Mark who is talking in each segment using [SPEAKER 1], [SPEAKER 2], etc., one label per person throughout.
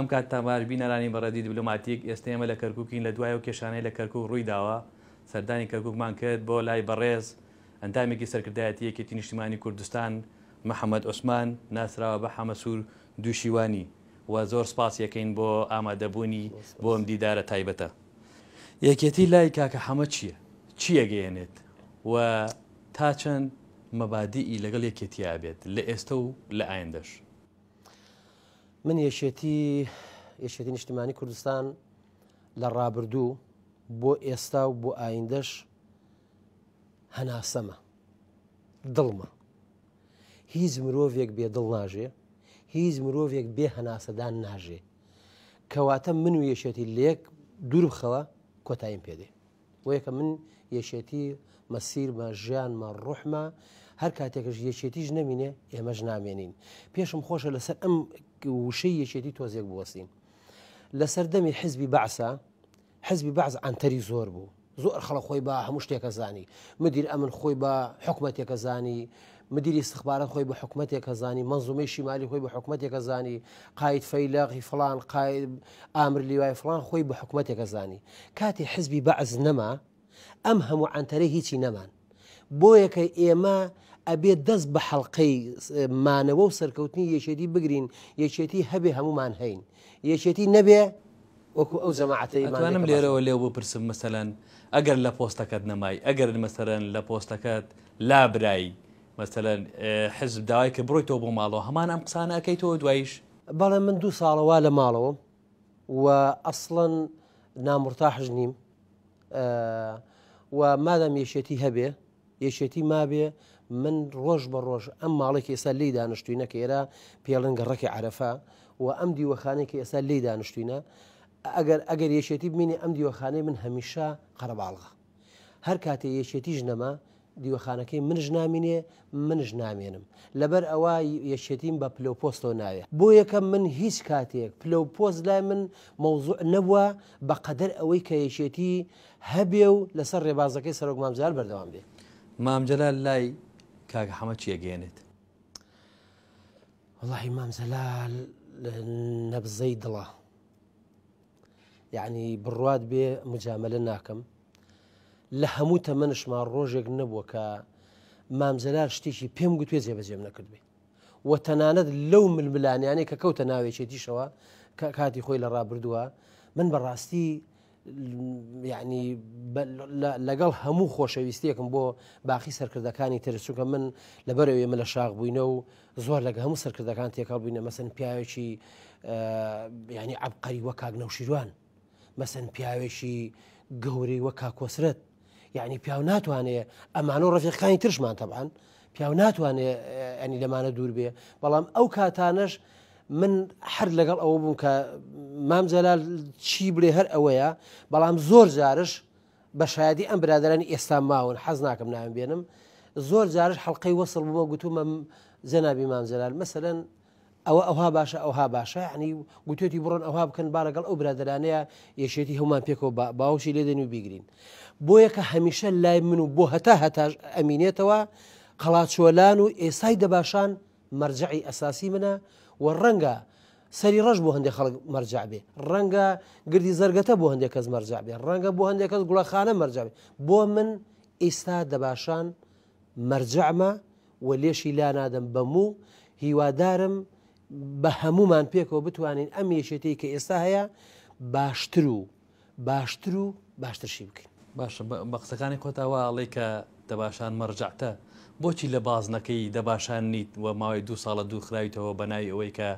[SPEAKER 1] ئەم کات تاماربینەرانی بەڕەدی دیبلوماتیک ئێستا ئێمە لە کەرککین لە دوای و کێشانەی لە کەرکک ڕووی داوە سەردانی کەرککمان کرد بۆ لای بەڕێز ئەندامێکی سەرکردایەتی یەکێتی نیشتیمانی کوردستان محەممەد عوسمان ناسراوە بە حەمەسوور دووشیوانی و زۆر سپاس یەکەین بۆ ئامادەبوونی بۆ ئەم دیدارە تایبەتە. یەکێتی لای کاکە حەمە چییە؟ چییە گەیەنێت و تا چەند مەبادیئی لەگەڵ یەکێتی ئابێت لە ئێستا و لە ئایندەش.
[SPEAKER 2] من یەشێتی یەشێتی نیشتمانی کوردستان لە ڕابردوو بۆ ئێستا و بۆ ئایندەش هەناسەمە دڵمە هیچ مرۆڤێک بێ دڵ ناژێ هیچ مرۆڤێک بێ هەناسەدان ناژێ کەواتە من و یەشێتی لێک دوور بخەوە کۆتاییم پێدێ بۆ یەکە من یەشێتی مەسیرمە ژیانمە ڕحمە هەر کاتێکش یەشێتیش نەمینێ ئێمەش نامێنین پێشم خۆشە لەسەر ئەم وشەی یەکێتی تۆزێک بوەستین لە سەردەمی حزبی بەعسا حزبی بەعز ئەتەری زۆر بوو زۆر خەڵە خۆی بە هەموو شتێکە زانی مدیر ئەمن خۆی بە حکوومەتێکە زانی مدیری استخبارە خۆی بە حکوومەتێکە زانی منزومەی شیمالی خۆی بە حکوومەتێکە زانی قایت فەیلەغی فلان قای ئامر لیوای فلان خۆی بە حکوومەتێکە زانی کاتی حزبی بەعز نەما ئەم هەموو ئەتەرە هیچی نەمان بۆیەکە ئێمە ئەبێت دەست بە حەڵلقەی مانەوە و سەرکەوتنی یەشێتی بگرین یەکێتی هەبێ هەمومان هەین یەکێتی نەبێ وەکو ئەو زەماعەتەیمانم لێرەوە
[SPEAKER 1] لێو بپرسم مەسەلەن ئەگەر لە پۆستەکەت نەمای ئەگەر مەسەرەن لە پۆستەکەت لابرایی مەسەلەن آه،
[SPEAKER 2] حزب داوای کە بڕۆیتەوە بۆ ماڵەوە هەمان ئەم قسانەکەی تۆ دوایش بەڵێ من دوو ساڵەوە لە ماڵەوە و ئەسڵەن نامرتاحش نیم آه، و مادام یەشێتی هەبێ یەشێتی مابێ من ڕۆژ بە ڕۆژ ئەم ماڵێکی ئێستا لی دانیشتوینە کە ئێرە پێڵنگە ڕێکی عرفە و ئەم دیوەخانێکی ئێستا لی دانیشتوینە ئەگەر ئەگەر یەشێتی بینی ئەم دیوەخانەی من هەمیشە قەرەباڵغا هەر کاتێ یەشێتی ژنەما دیوەخانەکەی منژ نامینێ منژ نامێنم لەبەر ئەوە یەشێتیم بە پلۆپۆستۆ ناوێ بۆ یەکەم من هیچ کاتێک پلۆپۆست لای من مەوزوع نەبووە بە قەدەر ئەوەی کە یەشێتی هەبێ و لەسەر ڕێبازەکەی سەرۆک مامزار بەردەوام بێ
[SPEAKER 1] مامجلال لای کاگ حەمە چیەگەێنێت
[SPEAKER 2] وڵی مامزەلال نەبزەی دڵە یعنی بڕات بێ مجاملە ناکەم لە هەموو تەمەنشمان ڕۆژێک نەبووە کە مامزەلار شتێکی پێم گوتوێ جێبەجێم نەکردبێ و تەنانەت لەو ململانیانەی کە کەوتە ناوێکی دیشەوە کاتی خۆی لە ڕابردووە من بەڕاستی یعنی لەگەڵ هەموو خۆشەویستیەکەم بۆ باقی سەرکردەکانی ترسوکە من لەبەرەوە ئێمە لە شاق بووینە و زۆر لەگە هەموو سەرکردەکان تێکەڵ بووینە مەسن پیاوێکی ینی عبقەری وە کاک نەوشیروان مەسن پیاوێکی گەوری وە کاکۆسرەت یعنی پیاو ناتوانێ ئەمانە و ڕفیقەکانی ترشمان تەبان پیاو ناتوانێت ئەنی لەمانە دوور بێ بەڵام ئەو کاتانەش من هەر لەگەڵ ئەوە بووم کە مام جەلال چی برێ هەر ئەوەیە بەڵام زۆر جارش بە شایدی ئەم برادرانی ئێستا ماون حەز ناکەم ناوێن بێنم زۆر جارش حڵلقەی وەسڵ بووە گوتومە زەنابی مام جەلال مەسەرەن ئەوە ئەوها باشە ئەوها باشە عنی گوتێتی بڕۆن ئەوها بکەن با لەگەڵ ئەو برادرانەیە یەشێتی هەمان پێکەوە باوشی لێدەنی و بیگرین بۆیە کە هەمیشە لای من و بۆ هەتا هەتاش ئەمینێتەوە قەڵاچۆلان و ئێسای دەباشان مەرجعی ئەساسی منە و ڕەنگە سەری ڕەش بۆ هەندێک خەڵک مەرجابێ ڕەنگە گردی زەرگەتە بۆ هەندێک کەس مەرجابێ ڕەنگە بۆ هەندێک کەس گوڵەخانە مەرجابێ بۆ من ئێستا دەباشان مەرجعمە و لێشی لا نادەم بەموو هیوادارم بە هەمومان پێکەوە بتوانین ئەم یشێتی کە ئێستا هەیە باشتر و باشتر و باشترشی بکەین باشە
[SPEAKER 1] بە قسەکانی کۆتاواڵێ کە دەباشان مەرجعتە بۆچی لە بازنەکەی دەباشان نیت و ماوەی دو ساڵە دوو خراویتەوە بەناوی ئەوەی کە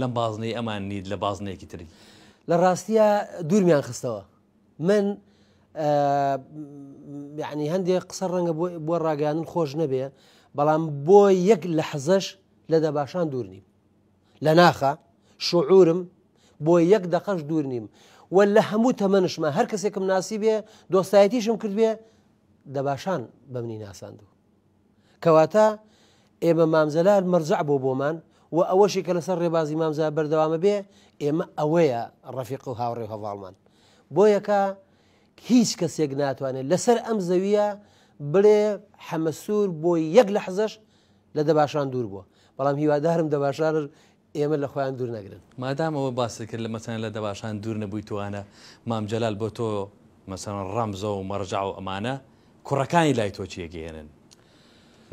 [SPEAKER 1] لەم بازنەی ئەمان نیت لە بازنەیەکی
[SPEAKER 2] تری لە ڕاستیە دوورمیان خستەوە من یعنی هەندێک قسە ڕەنگە بۆ ڕاگەانن خۆش نەبێ بەڵام بۆ یەک لە حەزەش لە دەباشان دوور نیم لە ناخە شعورم بۆ یەک دەقەش دوور نیم و لە هەموو تەمەنشمە هەر کەسێکم ناسی بێ دۆستایەتیشم کردوێ دەباشان بەمنی ناساندوو کەواتە ئێمە مامزەلار مەرزع بۆ بۆمان و ئەوەشی کە لەسەر ڕێبازی مامزە بەردەوامە بێ ئێمە ئەوەیە ڕەفیق و هاوڕێ هەواڵمان بۆ یەکە هیچ کەسێک ناتوانێت لەسەر ئەم زەویە بڵێ حەمەسوور بۆ یەک لە حەزش لە دەباشان دوور بووە بەڵام هیوادارم دەباشار ئێمە لە خۆیان دوور نەگرن
[SPEAKER 1] مادام ئەوە باسەکرد لە مەسان لە دەباشان دوور نەبووی توانە مامجلال بۆ تۆ مەسەن ڕەمزە و مەرجع و ئەمانە کوڕەکانی لای تۆ چیەگەێنن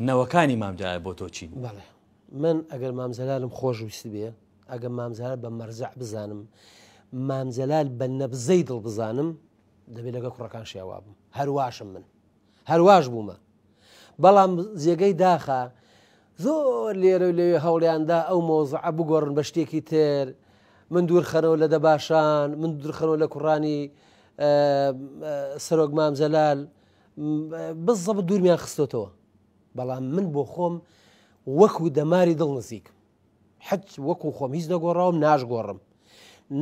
[SPEAKER 1] نەوەکانی مامجاە بۆ تۆ چین
[SPEAKER 2] بەڵێ من ئەگەر مامزەلالم خۆش ویست بێ ئەگەم مامزار بە مەرزع بزانم مامزەلال بە نەبزەی دڵ بزانم دەبێت لەگە کوڕەکان شێوا بم هەرواشم من هەرواش بوومە بەڵام زیێگەی داخە زۆر لێرە لێوێ هەوڵیاندا ئەو مۆزع بگۆڕن بە شتێکی تر من دوور خەرەوە لە دەباشان من دوورخەرەوە لە کوڕانی سەرۆک مامزەلال بزە بە دوورمیان خستۆتەوە بەڵام من بۆ خۆم وەکو دەماری دڵ نزیک حەج وەکو خۆم هیچ دەگۆڕاوم ناشگۆڕم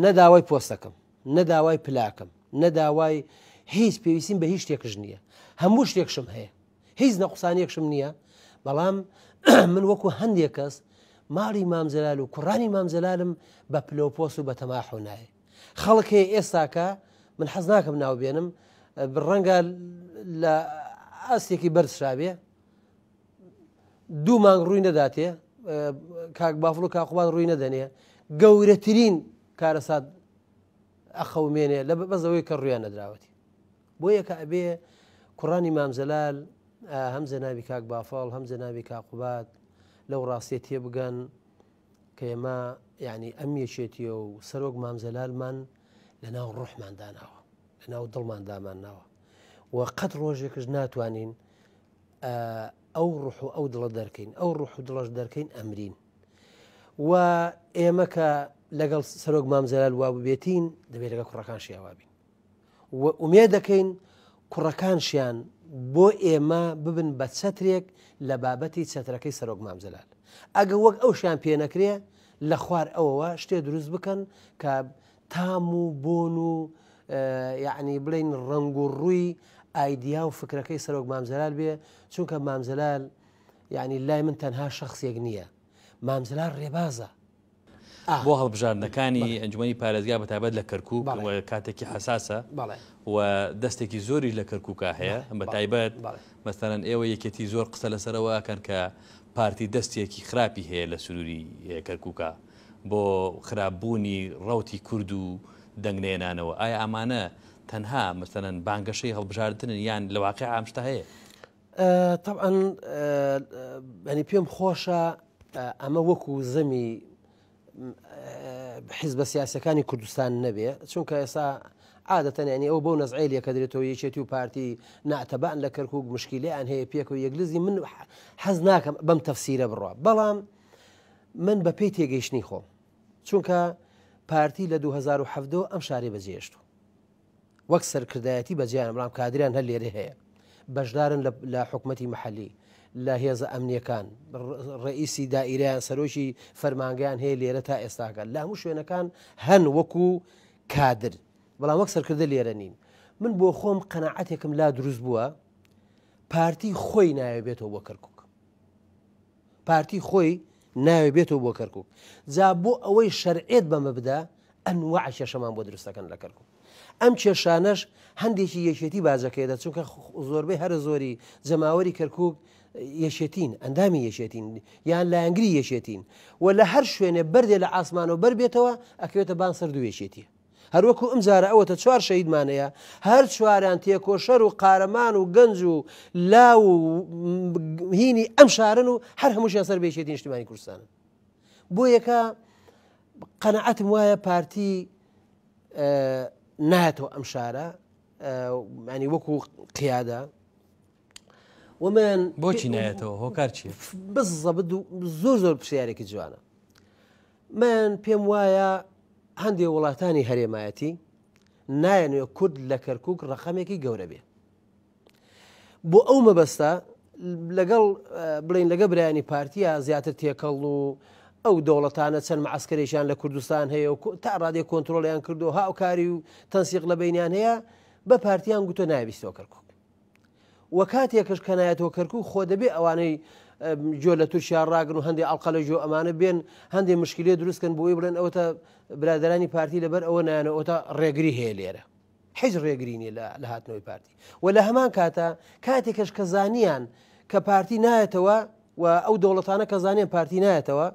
[SPEAKER 2] نەداوای پۆستەکەم نەداوای پلاکەم نەداوای هیچ پێویستیم بە هیچ شتێکش نییە هەموو شتێکشم هەیە هیچ نەقسانێکشم نییە بەڵام من وەکو هەندێک کەس ماڵی مامزەلال و کوڕانی مامزەلالم بە پلۆپۆس و بە تەماحونایە خەڵک هەیە ئێستاکە من حەز ناکەم ناوبێنم ڕەنگە لە ئاستێکی بەرزشابێ دوو مانگ ڕووی نەداتێ کاک بافڵ و کاخوان ڕووی نەدەنێ گەورەترین کارەسات ئەخەومێنێ لە بەزەوەی کە ڕویان نەدراوەتی بۆ یەکە ئەبێ کوڕانی مامزەلال هەمزە ناوی کاک بافاڵ هەمزە ناوی کاقوبات لەو ڕاستێت تێ بگەن کە ئێمە یعنی ئەمیەشێتیە و سەرۆک مامزەلالمان لە ناو ڕحمانداناوە لە ناو دڵماندامان ناوە و قەت ڕۆژێکش ناتوانین ئەو ڕح و ئەو دڵە دەرکەین ئەو ڕح و دڵش دەرکەین ئەمرین و ئێمەکە لەگەڵ سەرۆک مامزەلال وا ببێتین دەبێت لەگە کوڕەکان شیاوابین ومێ دەکەین کوڕەکان شیان بۆ ئێمە ببن بە چەترێک لە بابەتی چەترەکەی سەرۆک مامزەلال ئەگە وەک ئەو شیان پێ نەکرێ لە خوار ئەوەوە شتێ دروست بکەن کە تام و بۆن و یعنی بڵین ڕنگ و ڕووی ئایدیا و فکرەکەی سەرۆک مامزەلال بێ چونکە مامزەلال یعنی لای من تەنها شخصێک نییە مامزلال ڕێبازە
[SPEAKER 1] بۆ هەڵبژاردنەکانی ئەنجومی پارێزگا بەتابەت لە کەرکک کاتێکی حساسە و دەستێکی زۆری لە کەرککە هەیە بە تایبەت مەستانەن ئێوە یەکێتی زۆر قسە لەسەرەوەکەن کە پارتی دەستێکی خراپی هەیە لە سنووری کەرککە بۆ خراپبوونی ڕوتی کورد و دەنگنێنانەوە ئایا ئەمانە تەنها مەسەن بانگەشەی هەڵبژاردنن یان لە واقع ئامشتا هەیە
[SPEAKER 2] طبعا ئەنی پێم خۆشە ئەمە وەکو زەمی حیز بە سیاسەکانی کوردستان نەبێ چونکە ئێستا عادەتەنانی ئەو بەو نەزعیلە کە درێتەوە یەکێتی و پارتی ناتەبان لە کەرکک مشکیلیان هەیە پێک و یەکلزی من حەز ناکەم بەم تەفسیرە بڕە بەڵام من بە پێی تێگەیشتنی خۆم چونکە پارتی لە 2017 ئەم شاری بەجێشت و وەک سەرکردایەتی بەجییان بڵام کادریان هەر لێرە هەیە بەشدارن لە حکوومەتی محەلی لە هێز ئەمنیەکان ڕئیسی دائیریان سەرۆشی فەرمانگەیان هەیە لێرە تا ئێستاکە لە هەموو شوێنەکان هەن وەکو کادر بەڵام وەک سەرکردە لێرە نین من بۆ خۆم قەنەعاتێکم لا دروست بووە پارتی خۆی ناوێ بێتەوە بۆ کەرکک پارتی خۆی ناوێ بێتەوە بۆ کەرکک جا بۆ ئەوەی شەرعێت بەمە بدا ئەنوە عشێشەمان بۆ دروستەکەن لە کەرکک ئەم کێشانەش هەندێکی یەکێتی بازەکەیدا چونکە زۆربەی هەر زۆری جەماوەری کەرکک یەشێتین ئەندامی یەشێتین یان لایەنگری یەشێتین و لە هەر شوێنێ بەردێ لە ئاسمان و بەربێتەوە ئەکوێتە بان سەر دوێشێتی هەروەکو ئەمزارە ئەوەتە چوار شەیدمانەیە هەر چواریان تێکۆشەر و قارەمان و گەنج و لا و هینی ئەم شارن و هەر هەمووشیان سەر بێشێتی نیشتیمانی کوردستان بۆ یەکە قەنەعەتم وایە پارتی نهاتەوە ئەم شارە معنی وەکو قیادە ومن بۆچی نایەتەوە هۆکار چی بزە زۆر زۆر پرسیارێکی جوانە من پێم وایە هەندێک وڵاتانی هەرێمایەتی نایەنێ کورد لە کەرکک ڕەخەمێکی گەورە بێ بۆ ئەو مەبەستە لەگەڵ بڵین لەگە برایانی پارتیە زیاتر تێکەڵ و ئەو دەوڵەتانە چەند معسکرێکیان لە کوردستان هەیە و تا ڕادێ کۆنتترۆلیان کردو هاوکاری و تەنسیق لە بینیان هەیە بە پارتیان گوتە نایبیستەوە کەرکک وە کاتێکش کەنایەتەوە کەرکک خۆ دەبێ ئەوانەی جۆ لە تووشیان ڕاگن و هەندێک ئەڵقە لە جۆ ئەمانە بێن هەندێک مشکلێ دروستکن بۆی بڵێن ئەوتە برادرانی پارتی لەبەر ئەوە نانە ئەوتە ڕێگری هەیە لێرە حیز ڕێگرینی لە هاتنەوەی پارتی و لە هەمان کاتە کاتێکش کە زانیان کە پارتی نایەتەوە و ئەو دەوڵەتانە کە زانیان پارتی نایەتەوە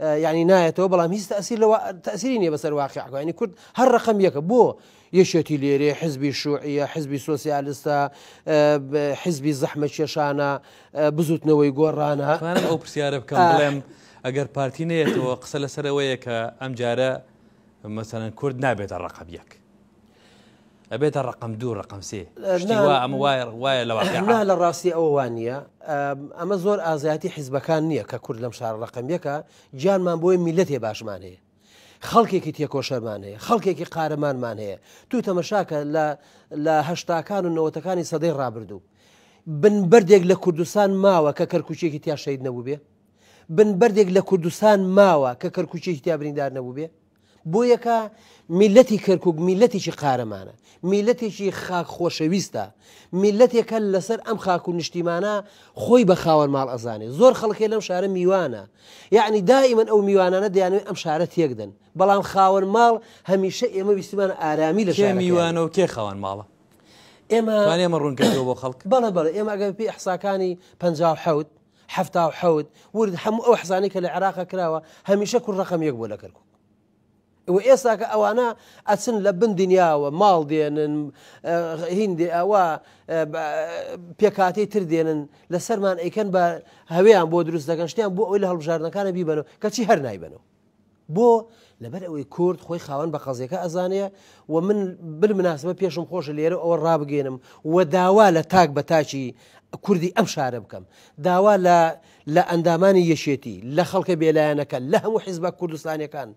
[SPEAKER 2] آه، يعني نايته بلام هي تأثير لو... تأثيرين يا بس الواقع يعني كنت هالرقم رقم يك بو يشتي ليري حزب الشيوعية حزب السوسياليستا آه، حزب الزحمة الشيشانة آه، بزوت نوي قورانا انا أو برسيارة بكم بلام
[SPEAKER 1] أقر بارتيني يتوقف سلسلوية كأم جارة مثلا كرد نابت الرقم يك ئەبێتە ڕقم دوو ڕقم سێ ئەمە وایە وایە لەوانا
[SPEAKER 2] لە ڕاستی ئەوانە ئەمە زۆر ئازایەتی حیزبەکان نییە کە کورد لەم شار ڕقم یەکە گیانمان بۆی میلەتێ باشمان هەیە خەڵکێکی تێکۆشەرمان هەیە خەڵکێکی قارەمانمان هەیە تو تەمەشاکە لە هەشتاکان و نەوەتەکانی سەدەی ڕابردوو بنبەردێک لە کوردستان ماوە کە کەرکوچێکی تیا شەید نەبوو بێ بنبەردێک لە کوردستان ماوە کە کەرکوچێکی تیا بریندار نەبوو بێ بۆ یەکە میلەتی کەرکک میلەتێکی قارەمانە میلەتێکی خاک خۆشەویستە میلەتێکە لەسەر ئەم خاک و نیشتیمانە خۆی بە خاوەن ماڵ ئەزانێ زۆر خەڵکی لەم شارە میوانە یعنی دائیمەن ئەو میوانانە دەیانوێت ئەم شارە تێکدن بەڵام خاوەن ماڵ هەمیشە ئێمە ویسمان ئارامی لە شێ میوانە
[SPEAKER 1] و کێ خاوەن ماڵە
[SPEAKER 2] ئێمە ڕوونکەەوە بۆ خەڵک بەڵە بەڵە ئێمە ئەگەر پێی حساکانی پەوت ه حەوت ورد هەموو ئەو حزانانی کە لە عراق کراوە هەمیشە کوڕەخەم یەک بۆ لە کەرکک و ئێستا کە ئەوانە ئەچن لە بن دنیاوە ماڵ دێنن هندی ئەوە پێکاتی تر دێنن لە سەرمان ئەیکەن بە هەویان بۆ دروست دەکەن شتیان بۆ ئەوی لە هەڵبژارنەکانە بیبەنەوە کەچی هەر نایبنەوە بۆ لەبەر ئەوەی کورد خۆی خاوەن بە قەزیەکە ئەزانەیە و من بل مناسبە پێشم خۆش لێرە ئەوە ڕابگەێنم و داوا لە تاک بە تاچی کوردی ئەم شارە بکەم داوا لە ئەندامانی یەشێتی لە خەڵکە بێلایەنەکە لە هەموو حیزب کوردستانەکان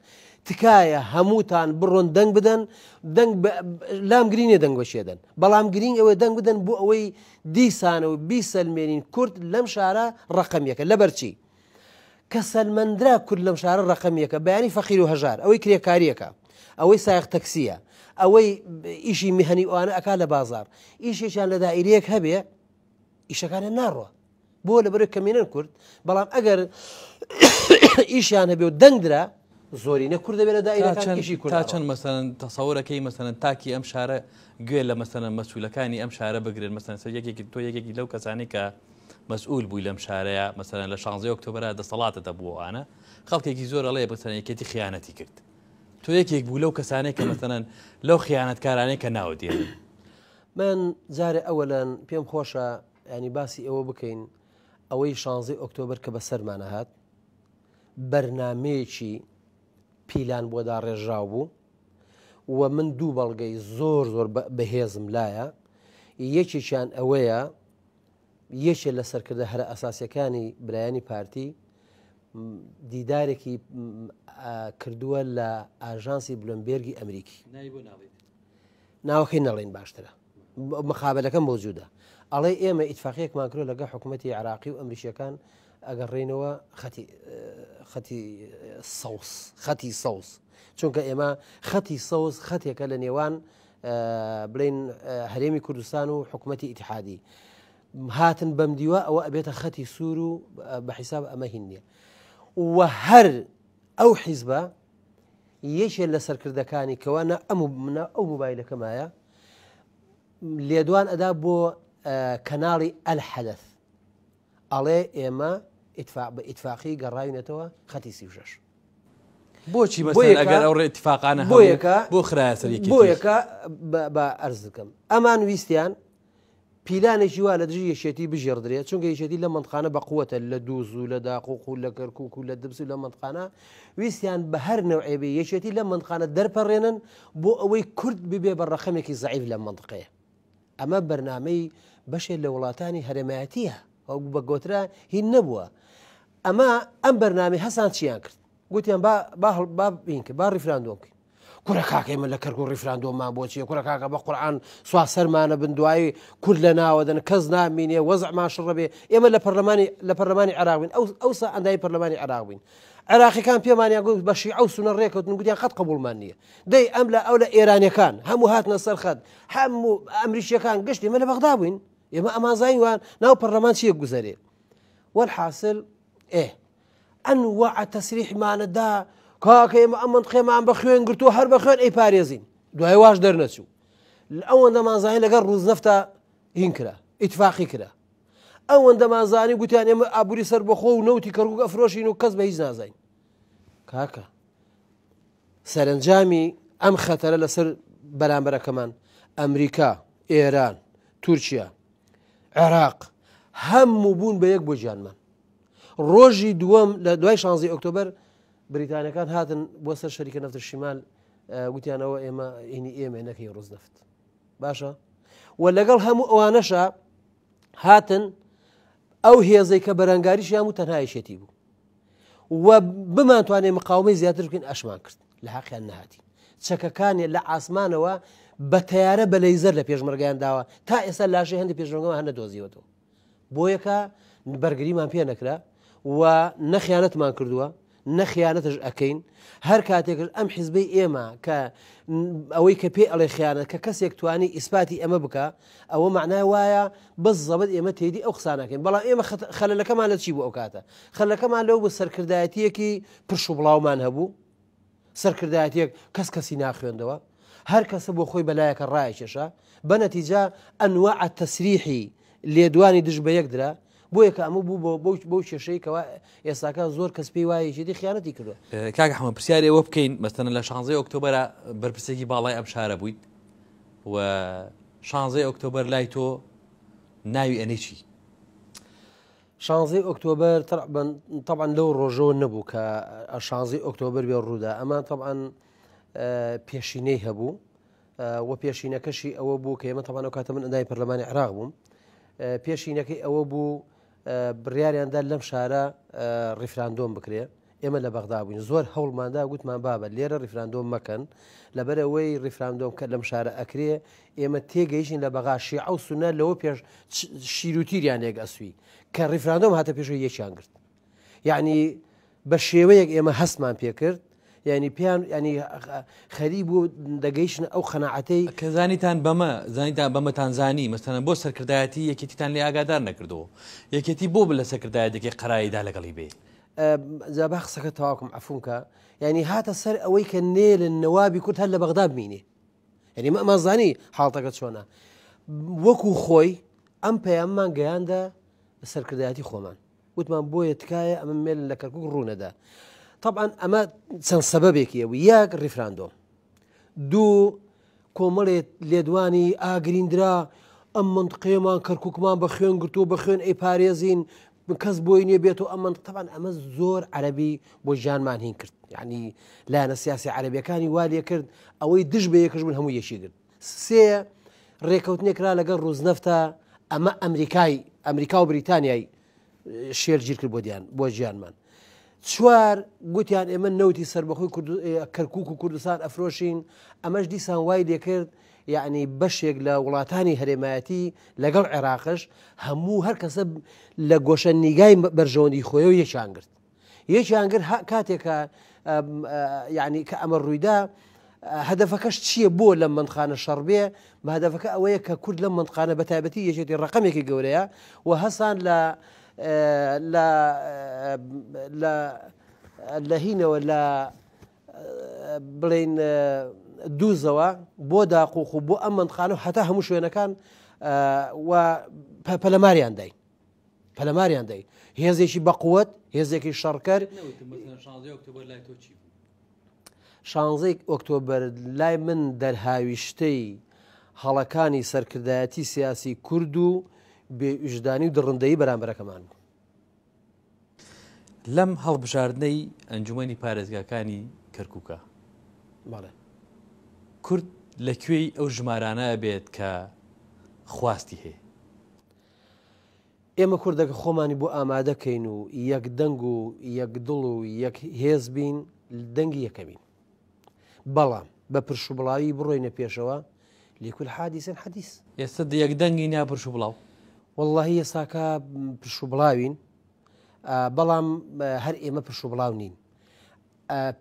[SPEAKER 2] تکایە هەمووتان بڕۆن دەنگ بدەن لام گرینێ دەنگ بەشێدەن بەڵام گرین ئەوە دەنگ بدەن بۆ ئەوەی دیسانەوە بیسەلمێنین کورد لەم شارە ڕقەمیەکە لە بەرچی کە سەلمەندرا کورد لەم شارە ڕقەمیەکە بەیانی فەقیر و هەژار ئەوەی کرێکاریەکە ئەوەی سایق تەکسیە ئەوەی ئیشی میهنی ئەوانە ئەک لە بازار ئیشێکیان لە دائیرەیەک هەبێ ئیشەکانە ناڕوە بۆ لە بەر کەمێنن کورد بەڵام ئەگەر ئیشیان هەبێ و دەنگدرا زۆرینە کوور دەبێت لە دایشی کورد چەند
[SPEAKER 1] مەسەن تەسەورەکەی مەسەن تاکی ئەم شارە گوێ لە مەسەنە مەسوولەکانی ئەم شارە بگرن مەسەن سەر یەکێکی تۆ یەکێکی لەو کەسانی کە مەسئول بووی لەم شارەیە مەسەن لە 16 ئۆکتۆبرا دەسەڵاتەتە بووانە خەڵکێکی زۆر ئەڵێ بەسەنەکێتی خیانەتی کرد تۆ یەکێک بوو لەو کەسانێک کە مەسەن لەو خیانەتکارانەیە کە ناوە دێن
[SPEAKER 2] من جارێ ئەوەلەن پێم خۆشە ینی باسی ئەوە بکەین ئەوەی شانزی ئۆکتۆبر کە بە سەرمانە هات بەرنمەیەکی پیلان بۆدا ڕێژاو بوو وە من دوو بەڵگەی زۆر زۆر بەهێزم لایە یەکێکیان ئەوەیە یەکێ لە سەرکردە هەرە ئەساسیەکانی برایانی پارتی دیدارێکی کردووە لە ئاژانسی بلمبێرگی ئەمریکی ناوەکەی نەڵین باشترە مخابلەکەم بۆ جوودا الله إيه ما اتفاقيك ما كرو لقى حكومتي عراقي ئەگەڕێنەوە كان سەوس خەتی ختي چونکە ختي خەتی سەوس خەتێکە لە نێوان بڵین هەرێمی کوردستان و حکوومەتتی ئیتحادی هاتن بەم دیوە ئەوە ئەبێتە خەتی سوور و آه، بە حیساب ئەمە هیننیە وە هەر ئەو حیزبە یەکێ لە سەرکردەکانی کەوانە ئەم منە ئەو موبایلەکەمایە آه، كنالي الحدث علي إما إتفا... إتفاقي قرأي توا خطي سيوشش بوشي مثلا أقل أو إتفاق أنا هم بويكا
[SPEAKER 1] بوخرا سريكي
[SPEAKER 2] بويكا بأرزكم أمان ويستيان بيلان جوا لدرجة يشتي بجير دريات شون قي يشتي لما نتقانا بقوة لدوز لداقوق لكركوك لدبس لما نتقانا ويستيان بهر نوعي بي يشتي لما نتقانا در برينن بو أوي كرد ببي برخمك الزعيف لما نتقيه ئەمە بەرنمەی بەشێ لە وڵاتانی هەرێمایەتیە ئەو بە گۆترا هین نەبووە ئەمە ئەم بەرنامی هەسان چیان کرد گوتیان با بین کە با ریفراندۆکی کره کاکەی من لە ما فراندۆمان بۆچیە کورە کاکە بە قورآان سوا سەرمانە بندوایی کورد لە ناوەدەن کەس نامینێ وەزع ماشڕەبێ ئێمە لە پەرلەمانی لە پەرلەمانی عراوین ئەو ئەوسا ئەندای پەرلەمانی عراوین. عراقیەکان پێمانیان گوت بەشی ئەو سونە ڕێکوتن خد قبول قبولمان دی املا اول ایرانی کان همو هات نصر خد همو امریشی کان گشتی بغدادین یه ما بووین زاین وان ناو پرلمان چیه گذره والحاصل إيه؟ انواع تسريح ما ندا کاکە ئێمە ئەمن خێمان بە خوێن گرت و هەر بە خوێن ئەی پارێزین دوای واش دەرنەچوو ئەوەندەمانزانانی لەگەر ڕوزنەفتە هین کرا ئیتفاقی کرا ئەوەندەمانزانی گوتیان ئێمە ئابووری سەر بەخۆ و نەوتی کەرگوگە فرۆشین و کەس بە هیچ نازین کاکە سەرنجامی ئەم خەتەرە لەسەر بەرامبەرەکەمان ئەمریکا ئێران تورکیا عێراق هەموو بوون بە یەک بۆ گیانمان ڕۆژی دووەم لە دوای شانزی ئۆکتۆبەر بریتانەکان هاتن بۆ سەر شەریکە نەفتر شیمال گوتیانەوە ئێمە ئینی ئێمە نەکەی ڕۆز نەفت باشە و لەگەڵ هەموو ئەوانەشە هاتن ئەو هێزەی کە بەرەنگاریش یام و تەنهایشێتی بوو و بمانتوانێ مقاومەی زیاتر بکەین ئەشمان کرد لە حقیان نهاتی چەکەکانی لە ئاسمانەوە بە تیارە بە لەیزەر لە پێشمەرگیان داوە تا ئێستا لاشی هەندی پێشمەرگەوە هەنە دۆزیوەەوە بۆ یەکە بەرگریمان پێ نەکرا و نەخیانەتمان کردووە نەخیانەتش ئەەکەین هەر کاتێکش ئەم حیزبەی ئێمە کە ئەوەی کە پێ ئەڵێ خیانەت کە کەسێک توانی ئیسپاتی ئەمە بکە ئەوە معنای وایە بەس زەبەت ئێمە تێدی ئەو قسانەکەین بەڵام ئێمە خەلەکەمان لە چی بۆ ئەو کاتە خەلەکەمان لەو بە سەرکردایەتیەکی پرش و بڵاومان هەبوو سەرکردایەتێک کەس کەسی ناخوێندەوە هەر کەسە بۆ خۆی بەلایەکە ڕایکێشە بەنەتیجا ئەنوە ئە تەسریحی لێدوانی دژ بە یەکدرا بۆیە کە ئەمە بوو بۆ بەو کێشەیەەوە ئێستاکە زۆر کەس پێی وایە ژێدی خیانەتی کردو
[SPEAKER 1] کاک هەمە پرسیارەوە بکەین مەستەنە لە شانزەی ئۆکتۆبرە بەرپرسێکی باڵای ئەم شارە بوویت و شانزەی ئۆکتۆبەر لای تۆ
[SPEAKER 2] ناوی ئەنێکی شانزی ئۆکتۆبر طبعاان لەو ڕۆژەوە نەبوو کە شانزی ئۆکتۆبر بێ ڕوودا ئەمە طبعاان پێشینەی هەبوو وە پێشینەکەشی ئەوە بوو کە ئێمە تەوانەوە کاتە من ئەدای پەرلەمانی عراق بووم پێشینەکەی ئەوە بوو بڕیاریاندا لەم شارە ڕیفراندۆم بکرێ ئێمە لە بەغدا بووین زۆر هەوڵماندا گوتمان بابە لێرە ریفراندۆم مەکەن لەبەرەوەی ریفراندۆم کە لەم شارە ئەکرێ ئێمە تێگەیشین لە بەغاشی ئەو سونە لەوە پێش شیروتیریان ێک ئەسوی کە ریفراندۆم هاتە پێشەوە یەکیان گرت یعنی بە شێوەیەک ئێمە هەستمان پێ کرد ینی پیان ینی خەری بوو دەگەیشتن ئەو خەناعەتەی
[SPEAKER 1] کە زانیتان بەمە زانیتان بەمەتان زانی مەستانە بۆ سەرکردایەتی یەکێتیتان لێ ئاگادار نەکردەوە یەکێتی بۆ بە لە سەکردایەتێکی قرایدا لەگەڵی بێ
[SPEAKER 2] زابا قسەکە تاواکم ئەفونکە ینی هاتە سەر ئەوەی کە نێ لە نەوابی کورت هەر لە بەغدا بینێ ینی مەمازانی حڵتەکە چۆنە وەکو خۆی ئەم پەیاممان گەیاندا سەرکردایەتی خۆمان وتمان بۆیە تکایە ئەمە مێل لە کەرکک ڕوونەدا طبعا ئەمە چەند سەبەبێکی ئەوی یەک ریفراندۆم دوو کۆمەڵێت لێدوانی ئاگریندرا ئەم منتقێمان کەرککمان بە خوێن گرتو بە خوێن ئەیپارێزین کەس بۆی نیە بێت و ئەمە تەبان ئەمە زۆر عەربی بۆ ژیانمان هین کرد یعنی لایەنە سیاسی عەربیەکانی والە کرد ئەوەی دش بە یەکەش من هەموو یەشی کرد سێ ڕێکەوتنێکرا لەگەڵ ڕوزنەفتە ئەمە ئەمریکای ئەمریکا و بریتانیای شێرگیر کرد بۆ دیان بۆ ژیانمان چوار گوتیان ئێمە نەوتی سربەخۆی کەرکک و کوردستان ئەفرۆشین ئەمەش دیسان وای دەکرد یعنی بەشێک لە وڵاتانی هەرێمایەتی لەگەڵ عێراقش هەموو هەر کەسە لە گۆشە نیگای بەرژەوەندی خۆی و یەکیان گرت یەکیان گرت کاتێکە یعنی کە ئەمە ڕوویدا هەدفەکەش چییە بۆ لە منخانە شەڕبێ مادەفەکە ئەوەیە کە کورد لە منخانە بەتابەتی یەکێتی ڕقمێکی گەورەیە و هەسان لە لە هینەوە لە بڵین دووزەوە بۆ داقوخ و بۆ ئەمەندخان و هەتا هەموو شوێنەکان پەلەماریان دای پەلەماریان دای هێزێکی بەقوت هێزێکی شەڕکەر شانزەی ئۆکتۆبەر لای من دەرهاویشتەی هەڵەکانی سەرکردایەتی سیاسی کورد و بێژدانی و دڕندایی بەرامبەرەکەمان بوو لەم
[SPEAKER 1] هەڵبژاردنەی ئەنجومی پارێزگاکانی کەرکووکە بەڵێ کورد لەکوێی ئەو ژمارانە بێت کە خواستی هەیە
[SPEAKER 2] ئێمە کوردەکە خۆمانی بۆ ئامادەکەین و یەک دەنگ و یەک دڵ و یەک هێز بین دەنگی یەکەمین بەڵام بە پرش و بڵاوی بڕۆینە پێشەوە لێکول حادیسن حەدیس
[SPEAKER 1] ئێستا یەک دەنگی ناپرش و بڵاو
[SPEAKER 2] واللهی ئێساکە پرش و بڵاوین بەڵام هەر ئێمە پرش و بڵاو نین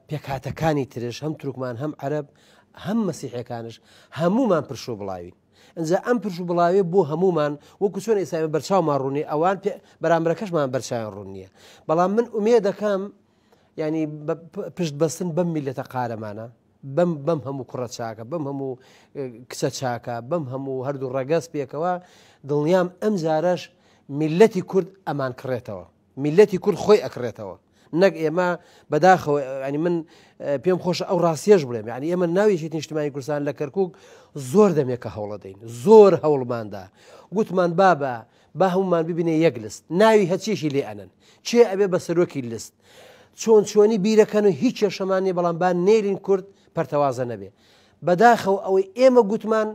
[SPEAKER 2] پێکاتەکانی ترش هەم تروکمان هەم عرب هەم مەسیحەکانش هەمومان پرش و بڵاوین ئەجا ئەم پرش و بڵاوێ بۆ هەمومان وەکو چۆن ئێساوی بەرچاومان ڕوونی ئەوان بەرامبرەکەشمان بەرچاویان ڕوون نیە بەڵام من ئومێ دەکەم ینی پشت بەستن بەم میلەتە قارەمانە بەم بەم هەموو کوڕە چاکە بەم هەموو کچە چاکە بەم هەموو هەردوو ڕەگەز پێکەوە دڵنیام ئەم جارەش میلەتی کورد ئەمان کڕێتەوە میلەتی کورد خۆی ئەکرێتەوە نەک ئێمە بەداخەوە ینی من پێم خۆش ئەو ڕاستیەش بڵێم ینی ئێمە ناویشی نیشتمانی کوردستان لە کەرکک زۆر دەمێکە هەوڵەدەین زۆر هەوڵماندا گوتمان بابە با هەمومان ببینێ یەک لست ناوی هەچیشی لێ ئەنن چێ ئەبێ بە سەرۆکی لست چۆن چۆنی بیرەکەن و هیچ چێشەمانی بەڵامبان نێرین کورد پەرتەوازە نەبێ بەداخە و ئەوەی ئێمە گوتمان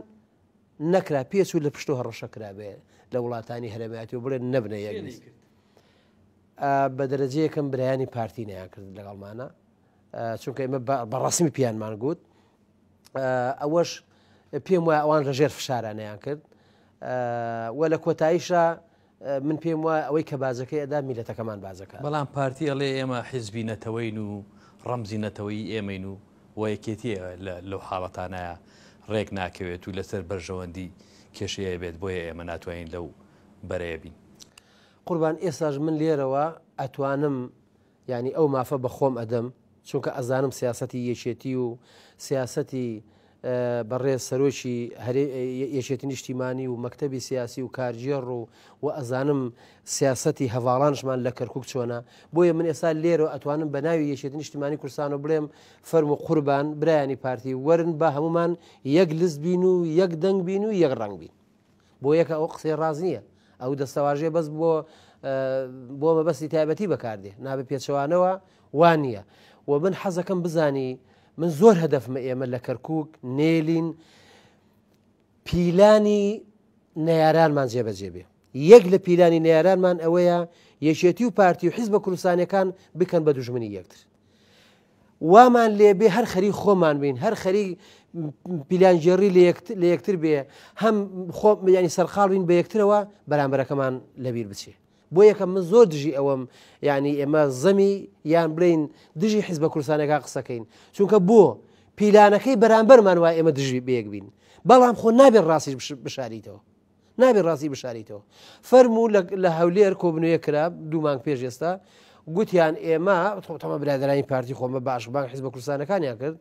[SPEAKER 2] نەکرا پێچ و لە پشتۆ هەڕەشەکرابێ لە وڵاتانی هەرمەاتی و بڵێن نەبنە یەک بە دەرەجەیەکەم برایانی پارتی نیان کرد لەگەڵمانە چونکە ئمە بەڕاستمی پیانمان گوت ئەوەش پێم وایە ئەوان لەژێر فشارانیان کرد وە لە کۆتاییشە من پێم وایە ئەوەی کە بازەکەی ئەدا میلەتەکەمان بازەکە
[SPEAKER 1] بەڵام پارتی ئەڵێ ئێمە حیزبی نەتەوەین و ڕەمزی نەتەوەی ئێمەین و و یەکێتی لەو حاڵەتانایە ڕێک ناکەوێت و لەسەر بەرژەوەندی کێشەیە بێت بۆیە ئێمە ناتوانین لەو بەرەیە بین
[SPEAKER 2] قوربان ئێساژ من لێرەوە ئەتوانم ینی ئەو مافە بە خۆم ئەدەم چونکە ئەزانم سیاستی یەکێتی و سیاستی بەڕێز سەرۆکی یەشێتی نیشتیمانی و مەکتتەبی سیاسی و کارژێڕ و و ئەزانم سیاستی هەواڵانشمان لە کەرکک چۆنا بۆیە من ئێستا لێرە ئەتوانم بە ناوی یەشێتی نیشتیمانی کورسان و بڵێم فەرم و قوربان برایانی پارتی وەرن بە هەمومان یەک لست بین و یەک دەنگ بین و یەک ڕنگ بین بۆ یەکە ئەو قسەی ڕاز نییە ئەو دەستەواژێ بەس بۆ بۆ مەبەستی تایبەتی بەکاردێ نابێ پێچەوانەوە وانە و من حەزەکەم بزانی من زۆر هەدەفمە ئێمە لە کەرکک نێلین پیلانی نارانمان جێبەجێبێ یەک لە پیلانی نارانمان ئەوەیە یەکێتی و پارتی و حیز بە کوردستانەکان بکەن بە دوژمنی یەکتر وامان لێبێ هەر خەری خۆمان بین هەر خەری پیلانجێڕی لە یەکتر بێ هەم خۆ ینی سەرخاڵ بین بە یەکترەوە بەرامبەرەکەمان لەبییر بچێت بۆ یەکەم من زۆر دژی ئەوەم ینی ئێمە زەمی یان بلین دژی حیزبە کورسانەکە قسەکەین چونکە بۆ پیلانەکەی بەرامبەرمان وای ئێمە دژی بەیەک بین بەڵام خۆ نابێت ڕاستی بشاریتەوە نابێت ڕاستی بشاریتەوە فەرمو لە هەولێر کۆبنویە کرا دوومان پێش ئێستا گوتیان ئێمە تۆمە برادرانی پارتی خۆمە باش بانک حیزبە کورسانەکانیان کرد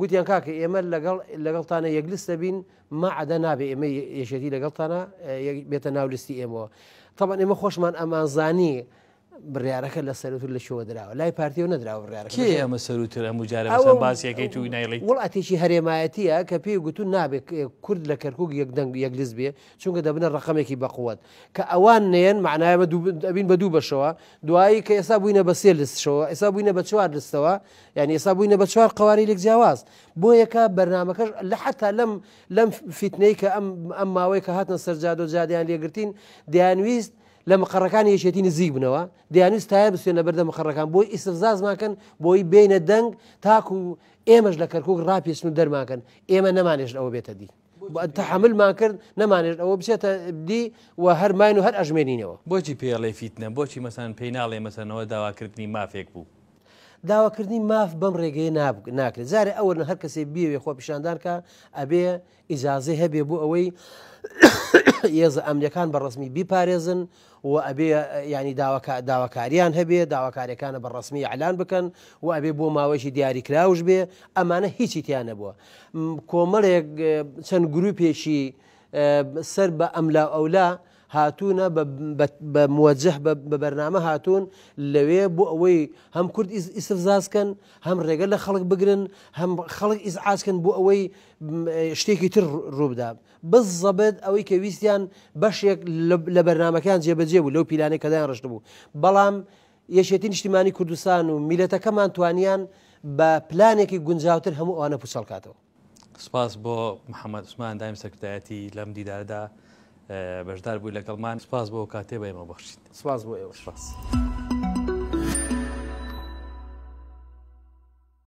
[SPEAKER 2] گوتیان کاکە ئێمە لەگەڵتانە یەکلستە بین مەعدە نابێ ئێمە یەشێتی لەگەڵتانە بێتە ناولیستی ئێمەوە طبعا اما خوشمان من بڕارەکە لە سەرتر لە شووە درراوە لای پارتیەوە نەدراوە بڕارەکە ئەمە
[SPEAKER 1] سەرتر ئەموجارە باسیەکەی تو نایڵی
[SPEAKER 2] وڵاتێکی هەرێمایەتیە کە پێی گوتون نابێت کورد لە کەرکک یەکدەنگ یەکلیز بێ چونکە دەبنە ڕقمێکی بەقوت کە ئەوان نێن معنایە ئەبین بە دوو بەشەوە دوایی کە ئێستا بووینە بە سێ لستشەوە ئێستا بووینە بە چوار لستەوە یعنی ئێستا بووینە بە چوار قواری لێک جیاواز بۆ یەکە بەرنمەکەش لە حتا لەم لەم فیتنەی کە ئەم ئەم ماوەی کە هاتنە سەرجاد و جادیان لێگرتین دیانویست لە مقڕەکان یەشێتی نزیک بنەوە دیانست تایە بسوێنە بەردە مخڕەکان بۆی ئیسفزازماکەن بۆی بینە دەنگ تاکو و ئێمەش لە کەرکک ڕاپێشن و دەرماکەن ئێمە نەمانێش ئەوە بێتە دی. تحملمان کرد نەمانێت ئەوە بچێتە دی و هەر ماین و هەر ئەژمێنینەوە
[SPEAKER 1] بۆچی پێڵێ فیتنە بۆچی مەسان پێیناڵێ مەسەنەوە داواکردنی مافێک بوو.
[SPEAKER 2] داواکردنی ماف بەم ڕێگەی ناکرێت زارە ئەوەن هەر کەسێ بیوێ خۆ پیشاندانکە ئەبێ ئیزازی هەبێ بوو ئەوەی ئێزە ئەمریکان بە ڕسمی بیپارێزن و ئەبێ ینی داواکاریان هەبێ داواکاریەکانە بەڕسمی علان بکەن و ئەبێ بۆ ماوەشی دیاریکراوش بێ ئەمانە هیچی تیانە بووە کۆمەڵێک چەند گروپێکی سەر بە ئەملا ئەولا هاتوونە بە موجه بە بەرنامە هاتوون لەوێ بۆ ئەوەی هەم کورد ئیسفزازکەن هەم ڕێگە لە خەڵک بگرن هەم خەڵک ئیزعاسکن بۆ ئەوەی شتێکی تر ڕووبدا بز زەبێت ئەوەی کە ویستیان بەشێک لە بەرنمەکان جێبەجێ بوو لەو پیلانێک کەدایان ڕشت بوو بەڵام یەشێتی نیشتیمانی کوردستان و میلەتەکەمان توانیان بە پلانێکی گونجاوتر هەموو ئەوانە پوسەڵکاتەوە
[SPEAKER 1] سپاس بۆ محەممەد عوسمان دایم سەکرایەتی لەم دیداردا بەشدار بووی لەگەڵمان سپاس بۆ کاتێ بەێمە بەخشین سپاس بۆ ئێوە شپاس.